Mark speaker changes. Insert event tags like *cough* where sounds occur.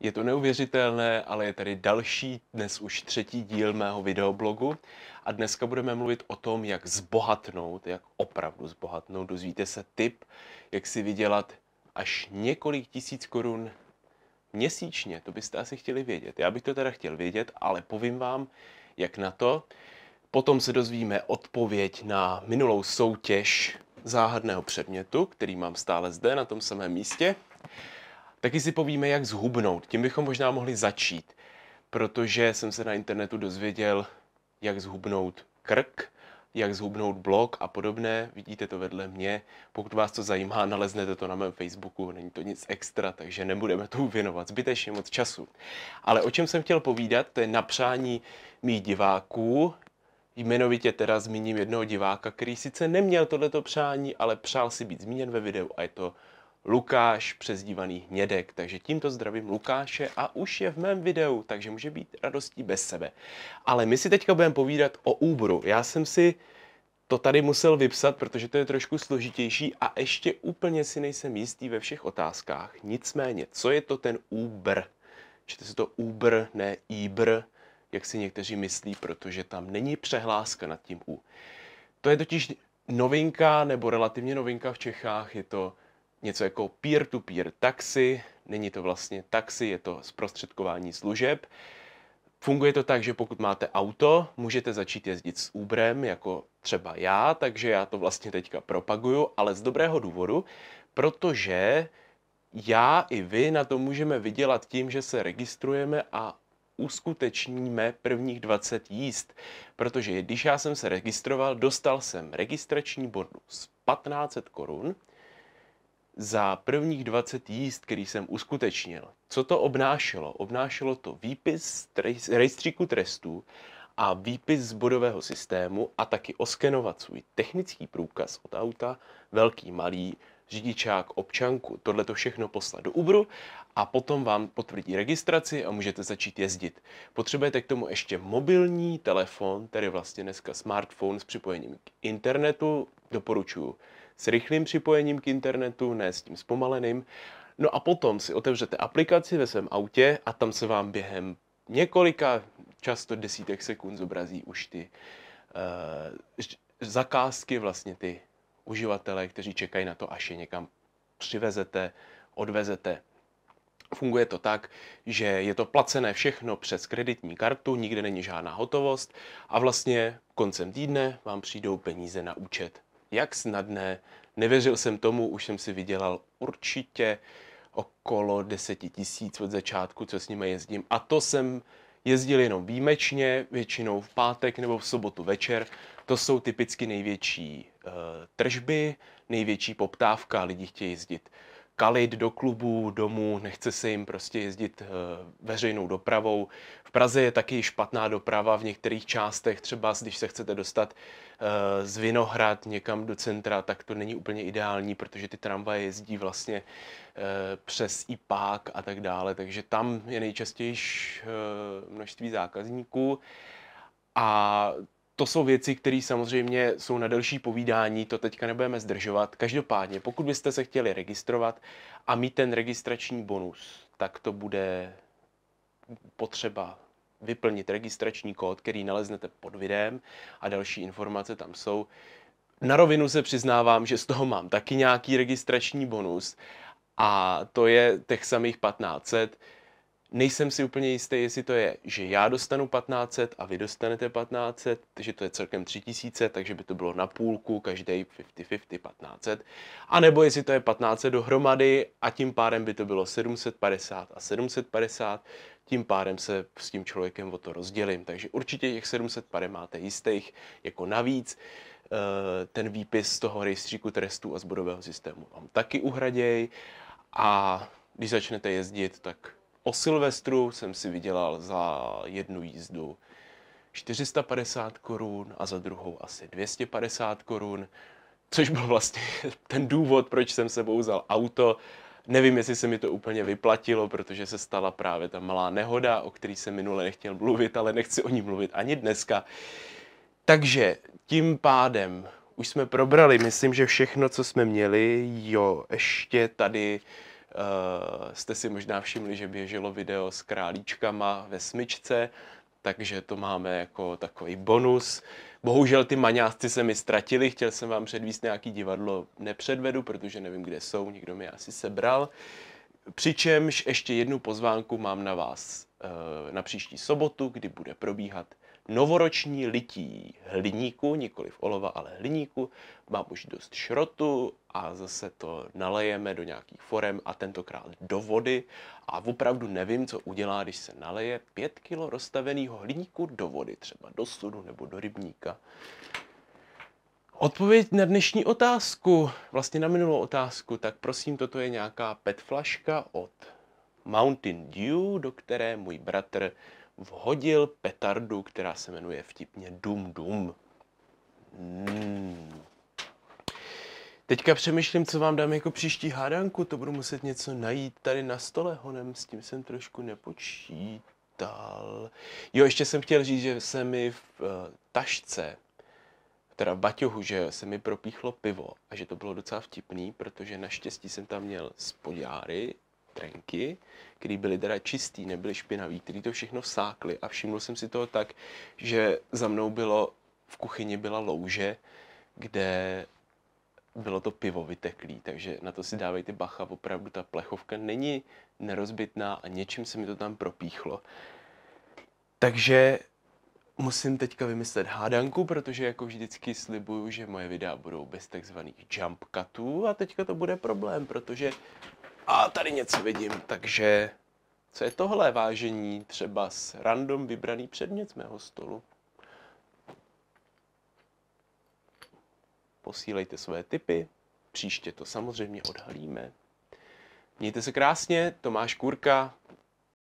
Speaker 1: Je to neuvěřitelné, ale je tady další, dnes už třetí díl mého videoblogu a dneska budeme mluvit o tom, jak zbohatnout, jak opravdu zbohatnout. Dozvíte se tip, jak si vydělat až několik tisíc korun měsíčně. To byste asi chtěli vědět. Já bych to teda chtěl vědět, ale povím vám, jak na to. Potom se dozvíme odpověď na minulou soutěž záhadného předmětu, který mám stále zde na tom samém místě. Taky si povíme, jak zhubnout. Tím bychom možná mohli začít, protože jsem se na internetu dozvěděl, jak zhubnout krk, jak zhubnout blok a podobné. Vidíte to vedle mě. Pokud vás to zajímá, naleznete to na mém Facebooku. Není to nic extra, takže nebudeme to věnovat zbytečně moc času. Ale o čem jsem chtěl povídat, to je napřání mých diváků. Jmenovitě teda zmíním jednoho diváka, který sice neměl tohleto přání, ale přál si být zmíněn ve videu a je to Lukáš, přezdívaný Hnědek. Takže tímto zdravím Lukáše a už je v mém videu, takže může být radostí bez sebe. Ale my si teďka budeme povídat o Uberu. Já jsem si to tady musel vypsat, protože to je trošku složitější a ještě úplně si nejsem jistý ve všech otázkách. Nicméně, co je to ten Uber? Čte se to Uber, ne Ibr, jak si někteří myslí, protože tam není přehláska nad tím U. To je totiž novinka, nebo relativně novinka v Čechách, je to něco jako peer-to-peer -peer taxi. Není to vlastně taxi, je to zprostředkování služeb. Funguje to tak, že pokud máte auto, můžete začít jezdit s Uberem, jako třeba já, takže já to vlastně teďka propaguju, ale z dobrého důvodu, protože já i vy na to můžeme vydělat tím, že se registrujeme a uskutečníme prvních 20 jíst. Protože když já jsem se registroval, dostal jsem registrační bonus 1500 korun, za prvních 20 jízd, který jsem uskutečnil. Co to obnášelo? Obnášelo to výpis z rejstříku trestů a výpis z bodového systému a taky oskenovat svůj technický průkaz od auta, velký, malý, řidičák, občanku, tohle to všechno poslat do Uberu a potom vám potvrdí registraci a můžete začít jezdit. Potřebujete k tomu ještě mobilní telefon, tedy vlastně dneska smartphone s připojením k internetu, doporučuju s rychlým připojením k internetu, ne s tím zpomaleným. No a potom si otevřete aplikaci ve svém autě a tam se vám během několika, často desítek sekund zobrazí už ty uh, zakázky, vlastně ty uživatelé, kteří čekají na to, až je někam přivezete, odvezete. Funguje to tak, že je to placené všechno přes kreditní kartu, nikde není žádná hotovost a vlastně koncem týdne vám přijdou peníze na účet jak snadné. Nevěřil jsem tomu, už jsem si vydělal určitě okolo 10 tisíc od začátku, co s nimi jezdím. A to jsem jezdil jenom výjimečně, většinou v pátek nebo v sobotu večer. To jsou typicky největší e, tržby, největší poptávka, lidi chtějí jezdit kalit do klubů, domů, nechce se jim prostě jezdit eh, veřejnou dopravou. V Praze je taky špatná doprava v některých částech, třeba když se chcete dostat eh, z Vinohrad někam do centra, tak to není úplně ideální, protože ty tramvaje jezdí vlastně eh, přes IPák a tak dále, takže tam je nejčastější množství zákazníků. A to jsou věci, které samozřejmě jsou na delší povídání, to teďka nebudeme zdržovat. Každopádně, pokud byste se chtěli registrovat a mít ten registrační bonus, tak to bude potřeba vyplnit registrační kód, který naleznete pod videem a další informace tam jsou. Na rovinu se přiznávám, že z toho mám taky nějaký registrační bonus a to je těch samých 1500 Nejsem si úplně jistý, jestli to je, že já dostanu 1500 a vy dostanete 1500, že to je celkem 3000, takže by to bylo na půlku, každý 50-50, 1500. A nebo jestli to je 1500 dohromady a tím pádem by to bylo 750 a 750, tím pádem se s tím člověkem o to rozdělím. Takže určitě těch 700 pade máte jistých jako navíc. Eh, ten výpis z toho rejstříku trestů a zbudového systému vám taky uhraděj a když začnete jezdit, tak O Silvestru jsem si vydělal za jednu jízdu 450 korun a za druhou asi 250 korun, což byl vlastně *laughs* ten důvod, proč jsem sebou vzal auto. Nevím, jestli se mi to úplně vyplatilo, protože se stala právě ta malá nehoda, o který jsem minule nechtěl mluvit, ale nechci o ní mluvit ani dneska. Takže tím pádem už jsme probrali, myslím, že všechno, co jsme měli, jo, ještě tady Eh, jste si možná všimli, že běželo video s králíčkama ve smyčce, takže to máme jako takový bonus. Bohužel ty maňásci se mi ztratili, chtěl jsem vám předvíst nějaký divadlo, nepředvedu, protože nevím, kde jsou, někdo mi asi sebral. Přičemž ještě jednu pozvánku mám na vás eh, na příští sobotu, kdy bude probíhat novoroční lití hliníku, nikoli v olova, ale hliníku, mám už dost šrotu a zase to nalejeme do nějakých forem a tentokrát do vody a opravdu nevím, co udělá, když se naleje 5 kg rozstaveného hliníku do vody, třeba do sudu nebo do rybníka. Odpověď na dnešní otázku, vlastně na minulou otázku, tak prosím, toto je nějaká petflaška od Mountain Dew, do které můj bratr vhodil petardu, která se jmenuje vtipně Dum Dum. Hmm. Teďka přemýšlím, co vám dám jako příští hádanku, to budu muset něco najít tady na stole honem, s tím jsem trošku nepočítal. Jo, ještě jsem chtěl říct, že se mi v uh, tašce, teda v baťohu, že se mi propíchlo pivo a že to bylo docela vtipný, protože naštěstí jsem tam měl spodňáry trenky, které byly teda čistý, nebyly špinavý, který to všechno sákly a všiml jsem si toho tak, že za mnou bylo, v kuchyni byla louže, kde bylo to pivo vyteklý, takže na to si dávejte bacha, opravdu ta plechovka není nerozbitná a něčím se mi to tam propíchlo. Takže musím teďka vymyslet hádanku, protože jako vždycky slibuju, že moje videa budou bez takzvaných jump cutů a teďka to bude problém, protože a tady něco vidím, takže co je tohle vážení třeba s random vybraný předmět z mého stolu? Posílejte své tipy, příště to samozřejmě odhalíme. Mějte se krásně, Tomáš Kurka,